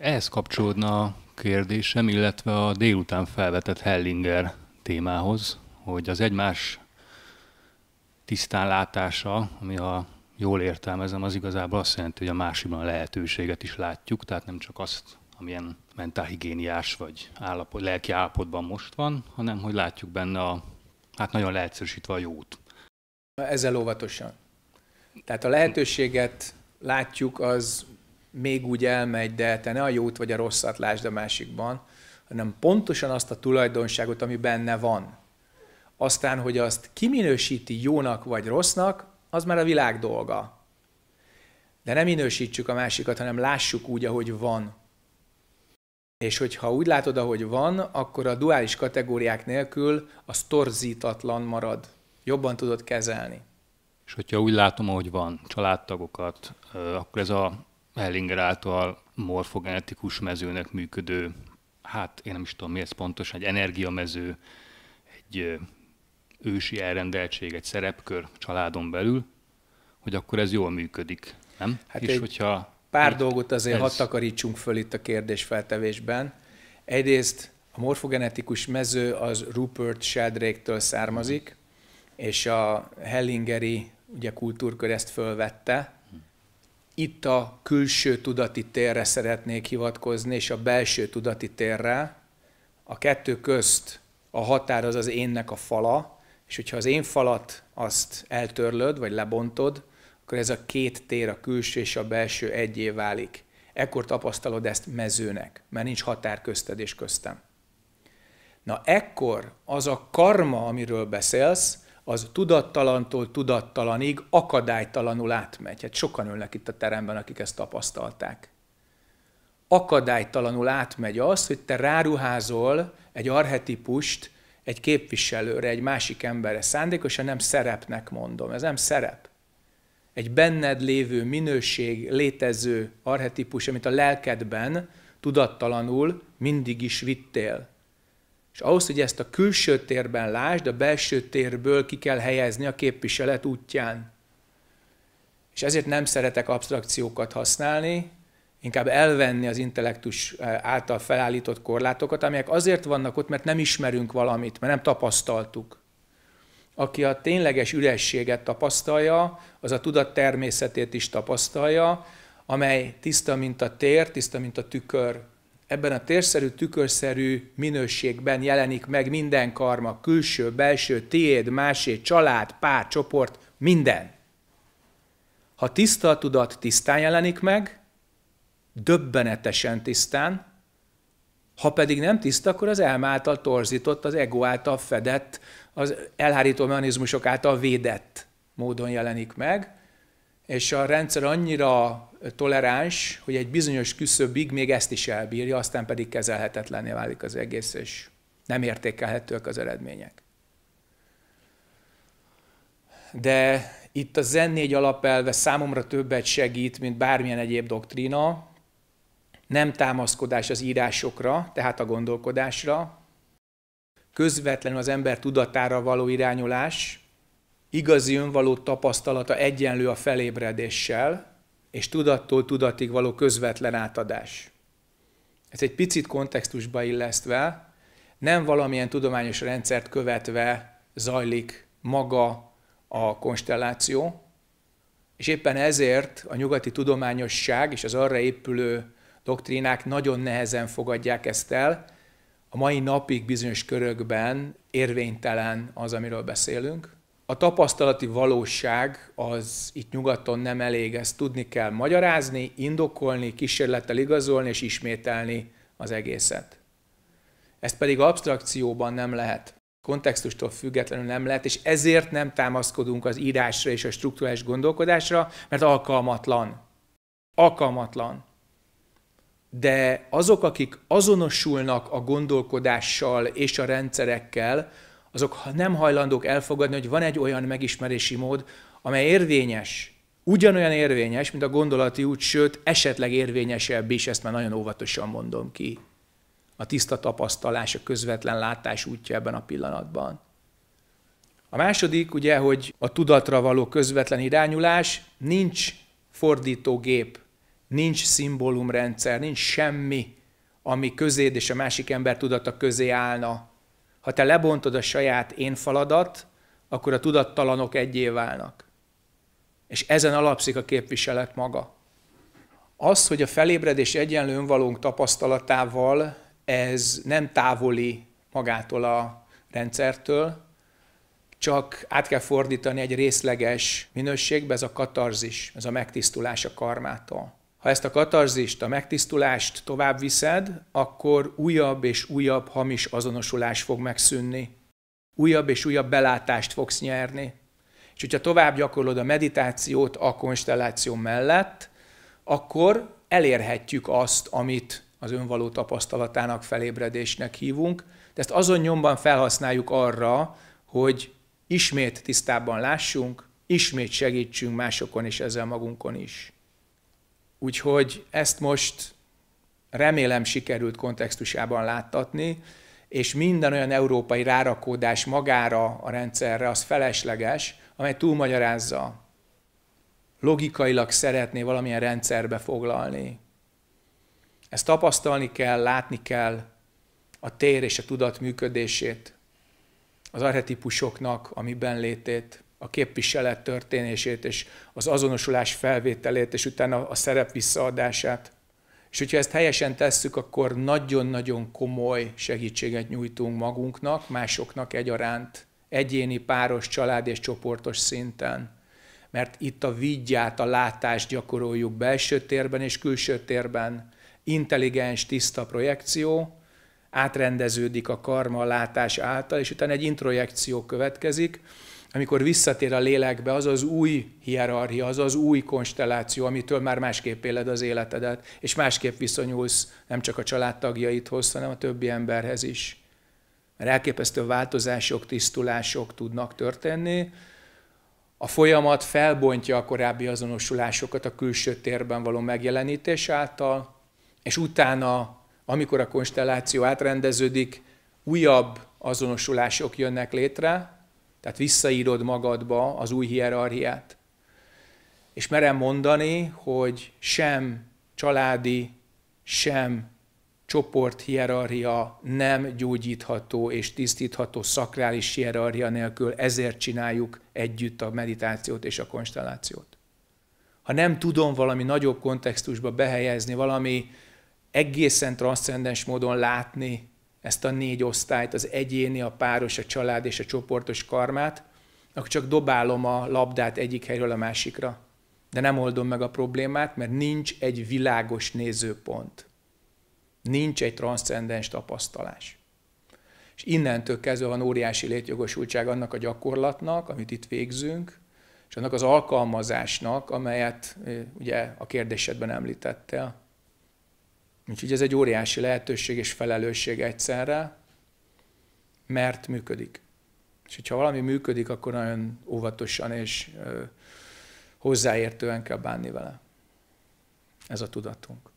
Ehhez kapcsolódna a kérdésem, illetve a délután felvetett Hellinger témához, hogy az egymás tisztánlátása, ami ha jól értelmezem, az igazából azt jelenti, hogy a másikban a lehetőséget is látjuk, tehát nem csak azt, amilyen mentálhigiéniás vagy állapot, lelki állapotban most van, hanem hogy látjuk benne a, hát nagyon leegyszerűsítve a jót. Ezzel óvatosan. Tehát a lehetőséget látjuk, az még úgy elmegy, de te ne a jót vagy a rosszat lásd a másikban, hanem pontosan azt a tulajdonságot, ami benne van. Aztán, hogy azt kiminősíti jónak vagy rossznak, az már a világ dolga. De nem minősítsük a másikat, hanem lássuk úgy, ahogy van. És hogyha úgy látod, ahogy van, akkor a duális kategóriák nélkül az torzítatlan marad. Jobban tudod kezelni. És hogyha úgy látom, ahogy van, családtagokat, akkor ez a Ellinger által morfogenetikus mezőnek működő, hát én nem is tudom mi ez pontosan, egy energiamező, egy ősi elrendeltség, egy szerepkör családon belül, hogy akkor ez jól működik, nem? Hát És hogyha pár dolgot azért ez... hadd takarítsunk föl itt a kérdésfeltevésben. Egyrészt a morfogenetikus mező az Rupert Sheldrake-től származik, és a Hellingeri ugye kultúrkör ezt fölvette, itt a külső tudati térre szeretnék hivatkozni, és a belső tudati térre. A kettő közt a határ az az énnek a fala, és hogyha az én falat azt eltörlöd, vagy lebontod, akkor ez a két tér, a külső és a belső egyé válik. Ekkor tapasztalod ezt mezőnek, mert nincs határ közted és köztem. Na ekkor az a karma, amiről beszélsz, az tudattalantól tudattalanig akadálytalanul átmegy. Hát sokan ülnek itt a teremben, akik ezt tapasztalták. Akadálytalanul átmegy az, hogy te ráruházol egy arhetipust egy képviselőre, egy másik emberre szándékosan nem szerepnek mondom, ez nem szerep. Egy benned lévő minőség, létező arhetipus, amit a lelkedben tudattalanul mindig is vittél. És ahhoz, hogy ezt a külső térben lásd, a belső térből ki kell helyezni a képviselet útján. És ezért nem szeretek abstrakciókat használni, inkább elvenni az intellektus e, által felállított korlátokat, amelyek azért vannak ott, mert nem ismerünk valamit, mert nem tapasztaltuk. Aki a tényleges ürességet tapasztalja, az a tudat természetét is tapasztalja, amely tiszta, mint a tér, tiszta, mint a tükör ebben a térszerű, tükörszerű minőségben jelenik meg minden karma, külső, belső, tiéd, másé, család, pár, csoport, minden. Ha tiszta a tudat, tisztán jelenik meg, döbbenetesen tisztán, ha pedig nem tiszta, akkor az elme által torzított, az ego által fedett, az elhárító mechanizmusok által védett módon jelenik meg, és a rendszer annyira toleráns, hogy egy bizonyos küszöbig még ezt is elbírja, aztán pedig kezelhetetlenné válik az egész, és nem értékelhetők az eredmények. De itt a Zen négy alapelve számomra többet segít, mint bármilyen egyéb doktrína, nem támaszkodás az írásokra, tehát a gondolkodásra, közvetlenül az ember tudatára való irányulás, igazi önvaló tapasztalata egyenlő a felébredéssel, és tudattól tudatig való közvetlen átadás. Ez egy picit kontextusba illesztve, nem valamilyen tudományos rendszert követve zajlik maga a konstelláció, és éppen ezért a nyugati tudományosság és az arra épülő doktrínák nagyon nehezen fogadják ezt el. A mai napig bizonyos körökben érvénytelen az, amiről beszélünk. A tapasztalati valóság az itt nyugaton nem elég, ezt tudni kell magyarázni, indokolni, kísérlettel igazolni és ismételni az egészet. Ezt pedig abstrakcióban nem lehet. Kontextustól függetlenül nem lehet, és ezért nem támaszkodunk az írásra és a struktúrális gondolkodásra, mert alkalmatlan. Alkalmatlan. De azok, akik azonosulnak a gondolkodással és a rendszerekkel, azok nem hajlandók elfogadni, hogy van egy olyan megismerési mód, amely érvényes, ugyanolyan érvényes, mint a gondolati út, sőt, esetleg érvényesebb is, ezt már nagyon óvatosan mondom ki. A tiszta tapasztalás, a közvetlen látás útja ebben a pillanatban. A második, ugye, hogy a tudatra való közvetlen irányulás, nincs fordítógép, nincs szimbólumrendszer, nincs semmi, ami közéd és a másik ember tudata közé állna. Ha te lebontod a saját én faladat, akkor a tudattalanok egyé válnak. És ezen alapszik a képviselet maga. Az, hogy a felébredés egyenlő önvalónk tapasztalatával ez nem távoli magától a rendszertől, csak át kell fordítani egy részleges minőségbe, ez a katarzis, ez a megtisztulás a karmától ha ezt a katarzist, a megtisztulást tovább viszed, akkor újabb és újabb hamis azonosulás fog megszűnni. Újabb és újabb belátást fogsz nyerni. És hogyha tovább gyakorlod a meditációt a konstelláció mellett, akkor elérhetjük azt, amit az önvaló tapasztalatának felébredésnek hívunk, de ezt azon nyomban felhasználjuk arra, hogy ismét tisztában lássunk, ismét segítsünk másokon és ezzel magunkon is. Úgyhogy ezt most remélem sikerült kontextusában láttatni, és minden olyan európai rárakódás magára a rendszerre az felesleges, amely túlmagyarázza, logikailag szeretné valamilyen rendszerbe foglalni. Ezt tapasztalni kell, látni kell a tér és a tudat működését, az arhetipusoknak a miben létét, a képviselet történését, és az azonosulás felvételét, és utána a szerep visszaadását. És hogyha ezt helyesen tesszük, akkor nagyon-nagyon komoly segítséget nyújtunk magunknak, másoknak egyaránt, egyéni, páros, család és csoportos szinten. Mert itt a vigyát, a látást gyakoroljuk belső térben és külső térben. Intelligens, tiszta projekció, átrendeződik a karma a látás által, és utána egy introjekció következik, amikor visszatér a lélekbe, az az új hierarchia, az az új konstelláció, amitől már másképp éled az életedet, és másképp viszonyulsz nem csak a családtagjaidhoz, hanem a többi emberhez is. Mert elképesztő változások, tisztulások tudnak történni, a folyamat felbontja a korábbi azonosulásokat a külső térben való megjelenítés által, és utána, amikor a konstelláció átrendeződik, újabb azonosulások jönnek létre, tehát visszaírod magadba az új hierarchiát. És merem mondani, hogy sem családi, sem csoport hierarchia nem gyógyítható és tisztítható szakrális hierarchia nélkül, ezért csináljuk együtt a meditációt és a konstellációt. Ha nem tudom valami nagyobb kontextusba behelyezni, valami egészen transzcendens módon látni ezt a négy osztályt, az egyéni, a páros, a család és a csoportos karmát, akkor csak dobálom a labdát egyik helyről a másikra. De nem oldom meg a problémát, mert nincs egy világos nézőpont. Nincs egy transzcendens tapasztalás. És innentől kezdve van óriási létjogosultság annak a gyakorlatnak, amit itt végzünk, és annak az alkalmazásnak, amelyet eh, ugye a kérdésedben említettél, Úgyhogy ez egy óriási lehetőség és felelősség egyszerre, mert működik. És hogyha valami működik, akkor nagyon óvatosan és hozzáértően kell bánni vele. Ez a tudatunk.